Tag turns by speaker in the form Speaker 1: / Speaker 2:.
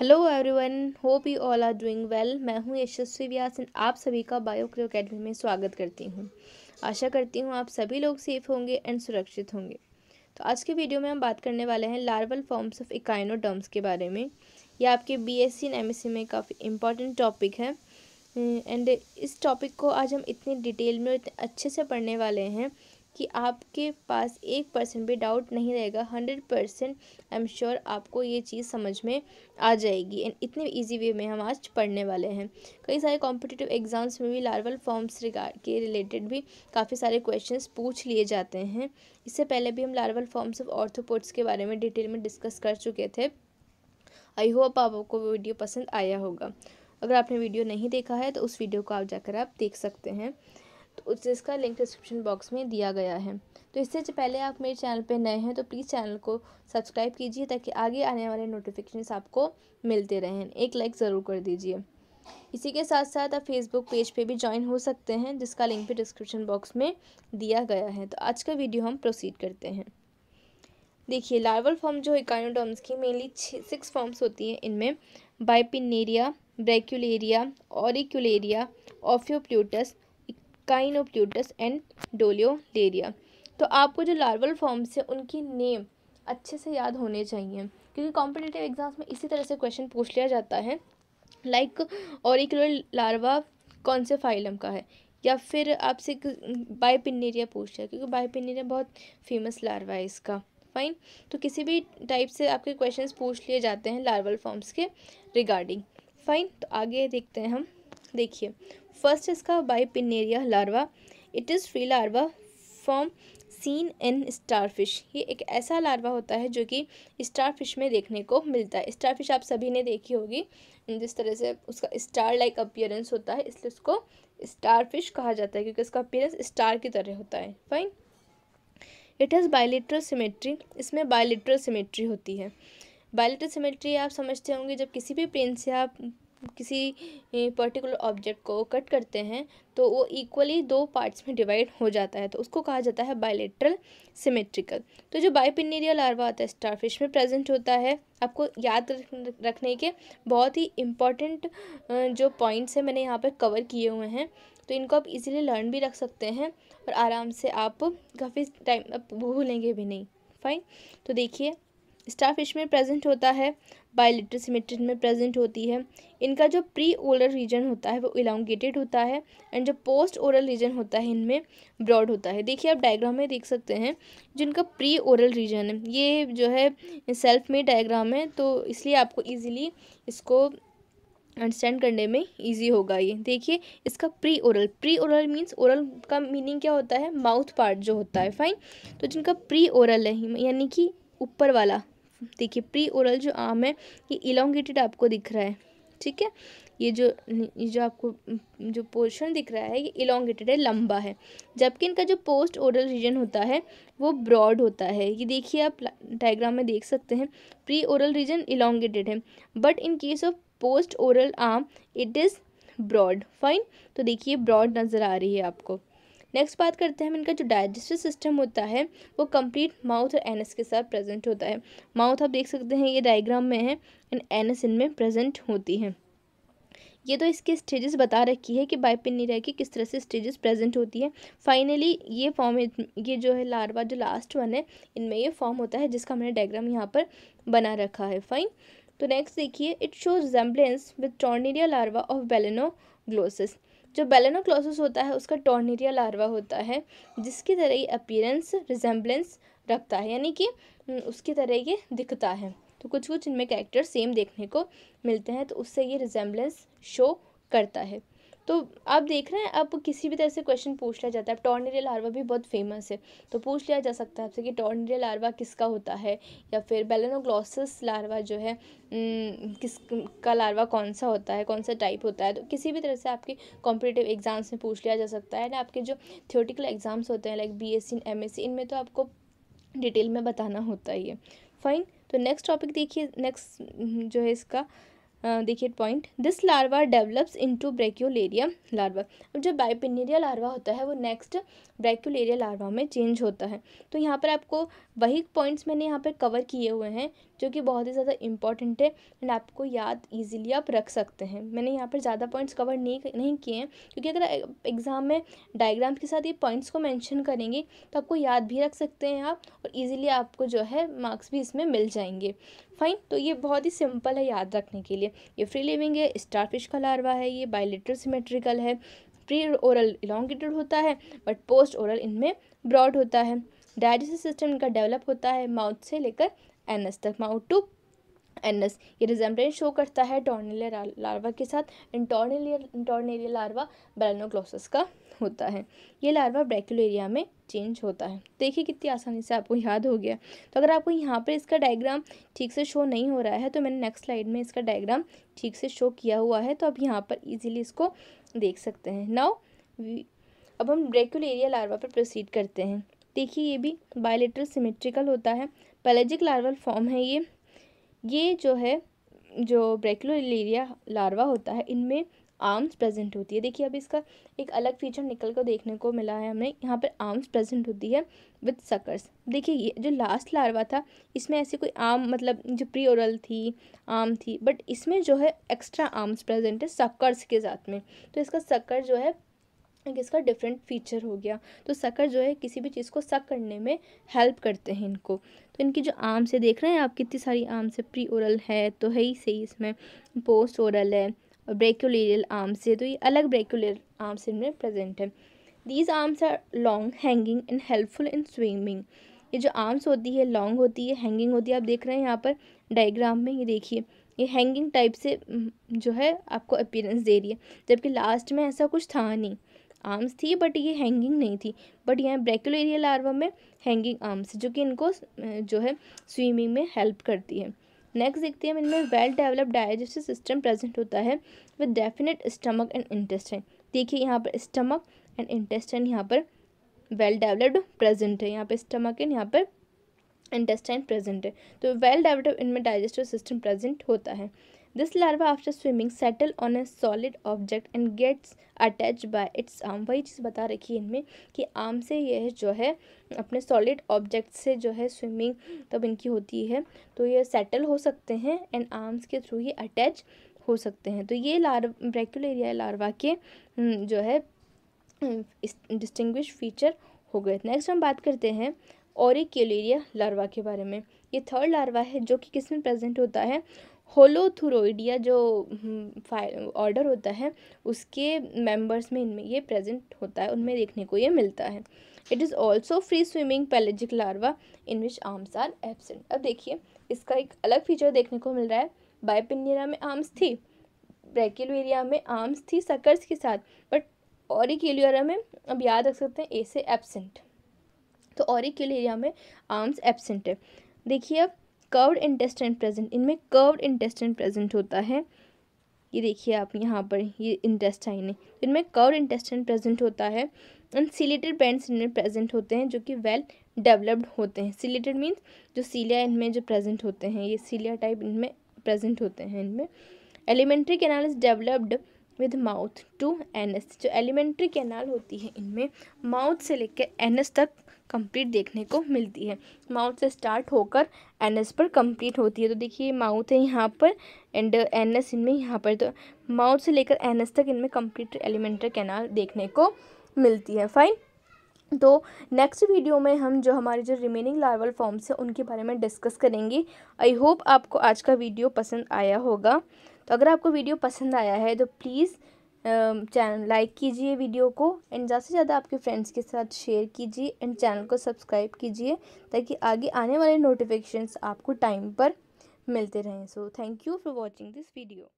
Speaker 1: hello everyone hope you all are doing well मैं हूं यशस्वी व्यास and आप सभी का बायोक्रियो अकेडमी में स्वागत करती हूं आशा करती हूं आप सभी लोग सेफ होंगे एंड सुरक्षित होंगे तो आज के वीडियो में हम बात करने वाले हैं लार्वल फॉर्म्स ऑफ इकाइनोडर्म्स के बारे में ये आपके बीएससी एंड सी में काफ़ी इंपॉर्टेंट टॉपिक है एंड इस टॉपिक को आज हम इतनी डिटेल में इतने अच्छे से पढ़ने वाले हैं कि आपके पास एक परसेंट भी डाउट नहीं रहेगा hundred percent I am sure आपको ये चीज़ समझ में आ जाएगी एंड इतने ईजी वे में हम आज पढ़ने वाले हैं कई सारे कॉम्पिटिटिव एग्ज़ाम्स में भी लार्वल फॉर्म्स रिगार्ड के रिलेटेड भी काफ़ी सारे क्वेश्चन पूछ लिए जाते हैं इससे पहले भी हम लार्वल फॉर्म्स ऑफ ऑर्थोपोर्ट्स के बारे में डिटेल में डिस्कस कर चुके थे आई होप आपको वीडियो पसंद आया होगा अगर आपने वीडियो नहीं देखा है तो उस वीडियो को आप जाकर आप देख सकते हैं तो जिसका लिंक डिस्क्रिप्शन बॉक्स में दिया गया है तो इससे पहले आप मेरे चैनल पर नए हैं तो प्लीज़ चैनल को सब्सक्राइब कीजिए ताकि आगे आने वाले नोटिफिकेशन आपको मिलते रहें एक लाइक ज़रूर कर दीजिए इसी के साथ साथ आप फेसबुक पेज पे भी ज्वाइन हो सकते हैं जिसका लिंक भी डिस्क्रिप्शन बॉक्स में दिया गया है तो आज का वीडियो हम प्रोसीड करते हैं देखिए लार्वल फॉर्म जो इकानोडॉम्स की मेनली सिक्स फॉर्म्स होती हैं इनमें बाइपिनेरिया ब्रैक्यूलेरिया ऑरिक्यूलेरिया ऑफियोप्ल्यूटस काइनोप्यूटस एंड डोलियोडेरिया तो आपको जो लार्वल फॉर्म्स हैं उनकी नेम अच्छे से याद होने चाहिए क्योंकि कॉम्पिटेटिव एग्जाम्स में इसी तरह से क्वेश्चन पूछ लिया जाता है लाइक ऑरिकुलर लार्वा कौन से फाइलम का है या फिर आपसे बायपिनेरिया पूछ है क्योंकि बायपिनेरिया बहुत फेमस लार्वा है इसका फाइन तो किसी भी टाइप से आपके क्वेश्चंस पूछ लिए जाते हैं लार्वल फॉर्म्स के रिगार्डिंग फाइन तो आगे देखते हैं हम देखिए फर्स्ट इसका bipinnaria larva it is free larva from seen in starfish ये एक ऐसा लार्वा होता है जो कि स्टारफिश में देखने को मिलता है स्टारफिश आप सभी ने देखी होगी जिस तरह से उसका स्टार लाइक अपियरेंस होता है इसलिए उसको स्टारफिश कहा जाता है क्योंकि उसका अपियरेंस स्टार की तरह होता है fine it has bilateral symmetry इसमें बायोलिट्रल सिमेट्री होती है बायोलिट्रल सिमेट्री आप समझते होंगे जब किसी भी प्लेन से आप किसी पर्टिकुलर ऑब्जेक्ट को कट करते हैं तो वो इक्वली दो पार्ट्स में डिवाइड हो जाता है तो उसको कहा जाता है बायलेटरल सिमेट्रिकल तो जो बाइपिनेरिया लार्वा आता है स्टारफिश में प्रेजेंट होता है आपको याद रखने के बहुत ही इम्पॉर्टेंट जो पॉइंट्स हैं मैंने यहाँ पर कवर किए हुए हैं तो इनको आप इजीली लर्न भी रख सकते हैं और आराम से आप काफ़ी टाइम आप भूलेंगे भी नहीं फाइन तो देखिए स्टाफिश में प्रेजेंट होता है बायोलिटर सिमेट्रिन में प्रेजेंट होती है इनका जो प्री ओरल रीजन होता है वो इलांगेटेड होता है एंड जो पोस्ट ओरल रीजन होता है इनमें ब्रॉड होता है देखिए आप डायग्राम में देख सकते हैं जिनका प्री ओरल रीजन है ये जो है सेल्फ में डायग्राम है तो इसलिए आपको ईजिली इसको अंडरस्टैंड करने में इजी होगा ये देखिए इसका pre oral pre oral means oral का मीनिंग क्या होता है माउथ पार्ट जो होता है फाइन तो जिनका प्री ओरल है यानी कि ऊपर वाला देखिए प्री ओरल जो आम है ये इलोंगेटेड आपको दिख रहा है ठीक है ये जो ये जो आपको जो पोर्शन दिख रहा है ये इलोंगेटेड है लंबा है जबकि इनका जो पोस्ट ओरल रीजन होता है वो ब्रॉड होता है ये देखिए आप डायग्राम में देख सकते हैं प्री ओरल रीजन इलोंगेटेड है but in case of post oral arm it is broad fine तो देखिए ब्रॉड नज़र आ रही है आपको नेक्स्ट बात करते हैं इनका जो डाइजेस्टिव सिस्टम होता है वो कंप्लीट माउथ और एनस के साथ प्रेजेंट होता है माउथ आप देख सकते हैं ये डायग्राम में है एंड एनस इनमें प्रेजेंट होती है ये तो इसके स्टेजेस बता रखी है कि बाइपिनिरा की किस तरह से स्टेजेस प्रेजेंट होती है फाइनली ये फॉर्म ये जो है लार्वा जो लास्ट वन है इनमें ये फॉर्म होता है जिसका मैंने डायग्राम यहाँ पर बना रखा है फाइन तो नेक्स्ट देखिए it shows resemblance with tornaria larva of Balanoglossus जो बेलेनोक्लोसस होता है उसका टॉर्नेरिया लार्वा होता है जिसकी तरह ये अपीयरेंस रिजेंबलेंस रखता है यानी कि हम्म, उसकी तरह ये दिखता है तो कुछ कुछ इनमें कैरेक्टर सेम देखने को मिलते हैं तो उससे ये रिजेंबलेंस शो करता है तो आप देख रहे हैं अब किसी भी तरह से क्वेश्चन पूछ लिया जाता है अब टॉर्नेरिया लार्वा भी बहुत फेमस है तो पूछ लिया जा सकता है आपसे कि टॉर्नेरिया लार्वा किसका होता है या फिर बेलनोग्लॉसिस लार्वा जो है किस का लार्वा कौन सा होता है कौन सा टाइप होता है तो किसी भी तरह से आपके कॉम्पिटेटिव एग्ज़ाम्स में पूछ लिया जा सकता है ना आपके जो थियोटिकल एग्ज़ाम्स होते हैं like B S C M S C इनमें तो आपको डिटेल में बताना होता ही है फाइन तो नेक्स्ट टॉपिक देखिए नेक्स्ट जो है इसका देखिए point this larva develops into brachiolaria larva अब जब बाइपिनेरिया लार्वा होता है वो नेक्स्ट ब्रैक्यूलेरिया लार्वा में चेंज होता है तो यहाँ पर आपको वही पॉइंट्स मैंने यहाँ पर कवर किए हुए हैं जो कि बहुत ही ज़्यादा इंपॉर्टेंट है एंड आपको याद ईजिली आप रख सकते हैं मैंने यहाँ पर ज़्यादा पॉइंट्स कवर नहीं नहीं किए हैं क्योंकि अगर एग्ज़ाम में डायग्राम के साथ ये पॉइंट्स को मैंशन करेंगे तो आपको याद भी रख सकते हैं आप और ईजिली आपको जो है मार्क्स भी इसमें मिल जाएंगे फाइन तो ये बहुत ही सिंपल है याद रखने के लिए ये फ्री लिविंग है स्टारफिश का लार्वा है ये बायोलिटर सिमेट्रिकल है प्री ओरल इलोंगेटेड होता है बट पोस्ट ओरल इनमें ब्रॉड होता है डायजेस्टिव सिस्टम इनका डेवलप होता है माउथ से लेकर एन एस तक माउट टू एन एस ये रिजेम्बलेंस शो करता है टॉर्नेलियर लार्वा के साथ इंटॉर्नेलियर इंटॉर्नेलियर लार्वा बैलनोक्लोसस का होता है ये लार्वा एरिया में चेंज होता है देखिए कितनी आसानी से आपको याद हो गया तो अगर आपको यहाँ पर इसका डायग्राम ठीक से शो नहीं हो रहा है तो मैंने नेक्स्ट स्लाइड में इसका डायग्राम ठीक से शो किया हुआ है तो आप यहाँ पर ईजिली इसको देख सकते हैं नाउ अब हम एरिया लार्वा पर प्रोसीड करते हैं देखिए ये भी बायोलेटरल सिमेट्रिकल होता है पैलेजिक लार्वल फॉर्म है ये ये जो है जो ब्रैकलोलेरिया लार्वा होता है इनमें आर्म्स प्रेजेंट होती है देखिए अब इसका एक अलग फीचर निकल कर देखने को मिला है हमें यहाँ पर आर्म्स प्रेजेंट होती है विथ सकर्स देखिए ये जो लास्ट लार्वा था इसमें ऐसी कोई आर्म मतलब जो प्री ओरल थी आर्म थी बट इसमें जो है एक्स्ट्रा आर्म्स प्रेजेंट है सकर्स के साथ में तो इसका सकर जो है एक इसका डिफरेंट फीचर हो गया तो सकर जो है किसी भी चीज़ को सक करने में हेल्प करते हैं इनको तो इनकी जो आम से देख रहे हैं आप कितनी सारी आम से प्री ओरल है तो है ही सही इसमें पोस्ट ओरल है और ब्रेक्यूलेरियल आम से तो ये अलग ब्रेक्यूलेर आम से इनमें प्रेजेंट है these arms are long hanging and helpful in swimming ये जो आर्म्स होती है लॉन्ग होती है हैंगिंग होती है आप देख रहे हैं यहाँ पर डायग्राम में ये देखिए ये हैंगिंग टाइप से जो है आपको अपीयरेंस दे रही है जबकि लास्ट में ऐसा कुछ था नहीं आर्म्स थी बट ये हैंगिंग नहीं थी बट यहाँ ब्रैकुलेरिया लार्वा में हैंगिंग आर्म्स जो कि इनको जो है स्विमिंग में हेल्प करती है नेक्स्ट देखते हैं इनमें well developed digestive system present होता है with definite stomach and intestine देखिए यहाँ पर स्टमक एंड इंटेस्टाइन यहाँ पर वेल डेवलप्ड प्रेजेंट है यहाँ पर स्टमक एंड यहाँ पर इंटेस्टाइन प्रेजेंट है तो वेल डेवलप्ड इनमें डाइजेस्टिव सिस्टम प्रेजेंट होता है This larva after swimming settle on a solid object and gets attached by its arm वही चीज़ बता रखी है इनमें कि आर्म से यह जो है अपने सॉलिड ऑब्जेक्ट से जो है स्विमिंग तब इनकी होती है तो ये सेटल हो सकते हैं एंड आर्म्स के थ्रू ये अटैच हो सकते हैं तो ये लार्व ब्रैक्यूलेरिया लार्वा के हम्म, जो है डिस्टिंग्विश फीचर हो गए नेक्स्ट हम बात करते हैं ओरिकेलेरिया लार्वा के बारे में ये थर्ड लार्वा है जो कि किस में प्रेजेंट होता है होलोथुरोइडिया जो ऑर्डर हम्म, होता है उसके मेंबर्स में इनमें ये प्रेजेंट होता है उनमें देखने को ये मिलता है it is also free swimming pelagic larva in which arms are absent अब देखिए इसका एक अलग फीचर देखने को मिल रहा है बायपिनरा में आर्म्स थी ब्रैकिलोरिया में आर्म्स थी सकर्स के साथ बट ऑरिकेलियरा में अब याद रख सकते हैं ए से एबसेंट तो ऑरिकेलियरिया में आर्म्स एबसेंट है देखिए अब कर्व्ड इंटेस्टाइन प्रेजेंट इनमें कर्व्ड इंटेस्टाइन प्रेजेंट होता है ये देखिए आप यहाँ पर ये इंटेस्टाइन है इनमें कर्व्ड इंटेस्टाइन प्रेजेंट होता है एंड सीलेटेड बैंड्स इनमें प्रेजेंट होते हैं जो कि वेल डेवलप्ड होते हैं सीलेटेड मीन्स जो सीलिया इनमें जो प्रेजेंट होते हैं ये सीलिया टाइप इनमें प्रेजेंट होते हैं इनमें alimentary canal is developed with mouth to anus जो एलिमेंट्री कैनाल होती है इनमें माउथ से लेकर एन एस तक कंप्लीट देखने को मिलती है माउथ से स्टार्ट होकर एन एस पर कंप्लीट होती है तो देखिए माउथ है यहाँ पर एंड एन एस इनमें यहाँ पर तो माउथ से लेकर एन एस तक इनमें कंप्लीट एलिमेंट्री कैनाल देखने को मिलती है फाइन तो नेक्स्ट वीडियो में हम जो हमारे जो रिमेनिंग लार्वल फॉर्म्स हैं उनके बारे में डिस्कस करेंगे आई होप आपको आज का वीडियो पसंद आया होगा तो अगर आपको वीडियो पसंद आया है तो प्लीज़ चैनल लाइक कीजिए वीडियो को एंड ज़्यादा से ज़्यादा आपके फ्रेंड्स के साथ शेयर कीजिए एंड चैनल को सब्सक्राइब कीजिए ताकि आगे आने वाले नोटिफिकेशन आपको टाइम पर मिलते रहें so thank you for watching this video